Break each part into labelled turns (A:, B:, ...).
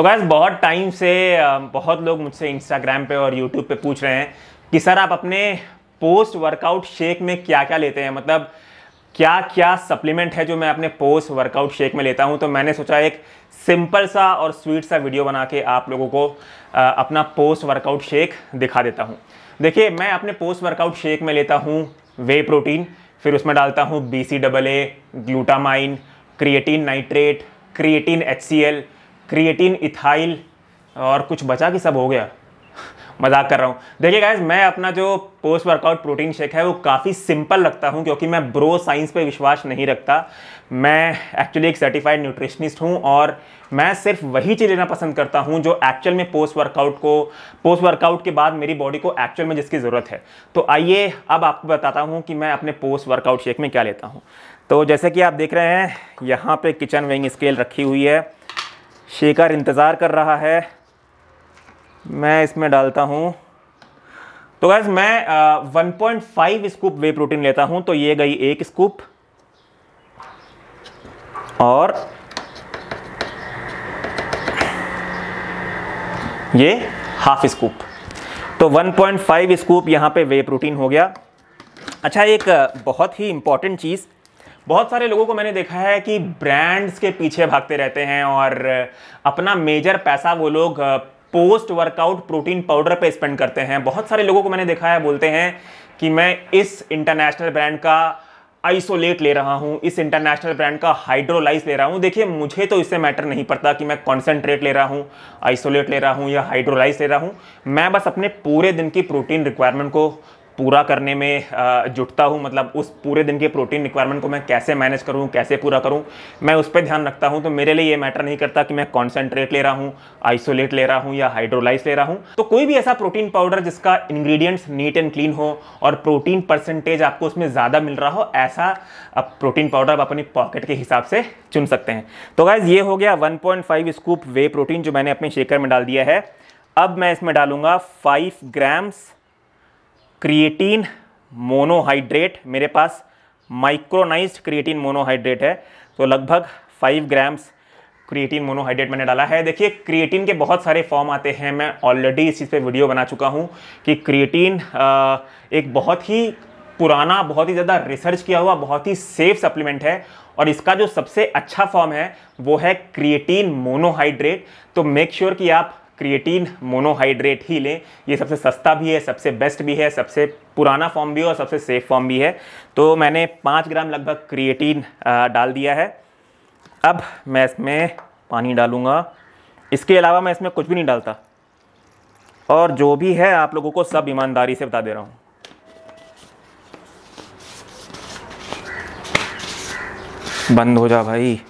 A: तो गैस बहुत टाइम से बहुत लोग मुझसे इंस्टाग्राम पे और यूट्यूब पे पूछ रहे हैं कि सर आप अपने पोस्ट वर्कआउट शेक में क्या क्या लेते हैं मतलब क्या क्या सप्लीमेंट है जो मैं अपने पोस्ट वर्कआउट शेक में लेता हूं तो मैंने सोचा एक सिंपल सा और स्वीट सा वीडियो बना के आप लोगों को अपना पोस्ट वर्कआउट शेक दिखा देता हूं देखिए मैं अपने पोस्ट वर्कआउट शेक में लेता हूँ वे प्रोटीन फिर उसमें डालता हूँ B C double A glutamine creatine nitrate creatine H C L creatine ethyl और कुछ बचा कि सब हो गया मजाक कर रहा हूँ देखिए गाइज मैं अपना जो पोस्ट वर्कआउट प्रोटीन शेक है वो काफ़ी सिंपल रखता हूँ क्योंकि मैं ब्रो साइंस पे विश्वास नहीं रखता मैं एक्चुअली एक सर्टिफाइड न्यूट्रिशनिस्ट हूँ और मैं सिर्फ वही चीज़ लेना पसंद करता हूँ जो एक्चुअल में पोस्ट वर्कआउट को पोस्ट वर्कआउट के बाद मेरी बॉडी को एक्चुअल में जिसकी ज़रूरत है तो आइए अब आपको बताता हूँ कि मैं अपने पोस्ट वर्कआउट शेक में क्या लेता हूँ तो जैसे कि आप देख रहे हैं यहाँ पर किचन वेइंग स्केल रखी हुई है शेकर इंतज़ार कर रहा है मैं इसमें डालता हूँ तो गैस मैं one point five scoop whey protein लेता हूँ तो ये गई एक स्कूप और ये हाफ स्कूप तो 1.5 स्कूप यहाँ पे वे प्रोटीन हो गया अच्छा एक बहुत ही इम्पॉर्टेंट चीज़ बहुत सारे लोगों को मैंने देखा है कि ब्रांड्स के पीछे भागते रहते हैं और अपना मेजर पैसा वो लोग पोस्ट वर्कआउट प्रोटीन पाउडर पे स्पेंड करते हैं बहुत सारे लोगों को मैंने देखा है बोलते हैं कि मैं इस इंटरनेशनल ब्रांड का आइसोलेट ले रहा हूँ इस इंटरनेशनल ब्रांड का हाइड्रोलाइज ले रहा हूँ देखिए मुझे तो इससे मैटर नहीं पड़ता कि मैं कॉन्सेंट्रेट ले रहा हूँ आइसोलेट ले रहा हूँ या हाइड्रोलाइज ले रहा हूँ मैं बस अपने पूरे दिन की प्रोटीन रिक्वायरमेंट को पूरा करने में जुटता हूँ मतलब उस पूरे दिन के प्रोटीन रिक्वायरमेंट को मैं कैसे मैनेज करूँ कैसे पूरा करूँ मैं उस पर ध्यान रखता हूँ तो मेरे लिए ये मैटर नहीं करता कि मैं कॉन्सेंट्रेट ले रहा हूँ आइसोलेट ले रहा हूँ या हाइड्रोलाइज ले रहा हूँ तो कोई भी ऐसा प्रोटीन पाउडर जिसका इन्ग्रीडियंट्स नीट एंड क्लीन हो और प्रोटीन परसेंटेज आपको उसमें ज़्यादा मिल रहा हो ऐसा आप प्रोटीन पाउडर आप अपनी पॉकेट के हिसाब से चुन सकते हैं तो गैज ये हो गया वन स्कूप वे प्रोटीन जो मैंने अपने शेकर में डाल दिया है अब मैं इसमें डालूंगा फाइव ग्राम्स क्रिएटीन मोनोहाइड्रेट मेरे पास माइक्रोनाइज क्रिएटीन मोनोहाइड्रेट है तो लगभग फाइव ग्राम्स क्रिएटीन मोनोहाइड्रेट मैंने डाला है देखिए क्रिएटीन के बहुत सारे फॉर्म आते हैं मैं ऑलरेडी इस चीज़ पे वीडियो बना चुका हूँ कि क्रिएटीन एक बहुत ही पुराना बहुत ही ज़्यादा रिसर्च किया हुआ बहुत ही सेफ सप्लीमेंट है और इसका जो सबसे अच्छा फॉर्म है वो है क्रिएटीन मोनोहाइड्रेट तो मेक श्योर sure कि आप क्रिएटीन मोनोहाइड्रेट ही लें ये सबसे सस्ता भी है सबसे बेस्ट भी है सबसे पुराना फॉर्म भी है और सबसे सेफ फॉर्म भी है तो मैंने पाँच ग्राम लगभग क्रिएटीन डाल दिया है अब मैं इसमें पानी डालूँगा इसके अलावा मैं इसमें कुछ भी नहीं डालता और जो भी है आप लोगों को सब ईमानदारी से बता दे रहा हूँ बंद हो जा भाई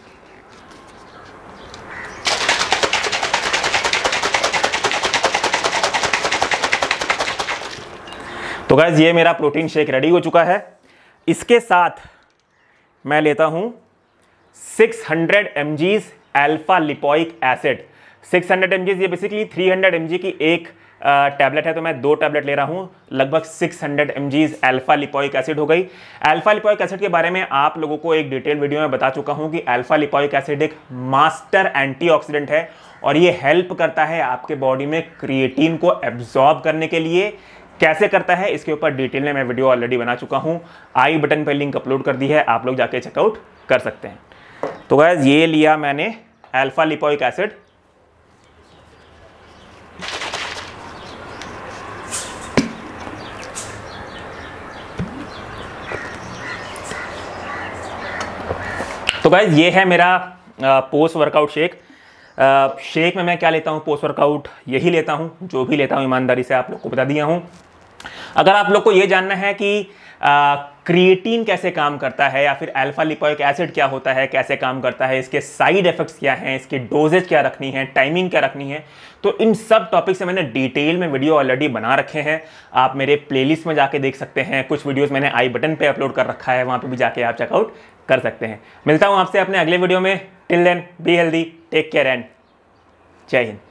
A: तो गैज़ ये मेरा प्रोटीन शेक रेडी हो चुका है इसके साथ मैं लेता हूँ 600 hundred M alpha lipoic acid 600 hundred M ये बेसिकली 300 हंड्रेड एम की एक टैबलेट है तो मैं दो टैबलेट ले रहा हूँ लगभग 600 hundred M Gs alpha lipoic acid हो गई एल्फा लिपोइक एसिड के बारे में आप लोगों को एक डिटेल वीडियो में बता चुका हूँ कि एल्फा लिपोइक एसिड एक मास्टर एंटी है और ये हेल्प करता है आपके बॉडी में क्रिएटीन को एब्जॉर्ब करने के लिए कैसे करता है इसके ऊपर डिटेल में मैं वीडियो ऑलरेडी बना चुका हूँ आई बटन पर लिंक अपलोड कर दी है आप लोग जाके चेकआउट कर सकते हैं तो गैस ये लिया मैंने एल्फा लिपोइक एसिड तो गैस ये है मेरा पोस्ट वर्कआउट शेक शेक में मैं क्या लेता हूँ पोस्ट वर्कआउट यही लेता हूँ जो भी लेता हूँ ईमानदारी से आप लोग को बता दिया हूँ अगर आप लोग को ये जानना है कि क्रिएटिन कैसे काम करता है या फिर अल्फा लिपोइक एसिड क्या होता है कैसे काम करता है इसके साइड इफेक्ट्स क्या हैं इसके डोजेज क्या रखनी है टाइमिंग क्या रखनी है तो इन सब टॉपिक से मैंने डिटेल में वीडियो ऑलरेडी बना रखे हैं आप मेरे प्लेलिस्ट में जाके देख सकते हैं कुछ वीडियोस मैंने आई बटन पर अपलोड कर रखा है वहाँ पर भी जाके आप चेकआउट कर सकते हैं मिलता हूँ आपसे अपने अगले वीडियो में till then be healthy take care and जय हिंद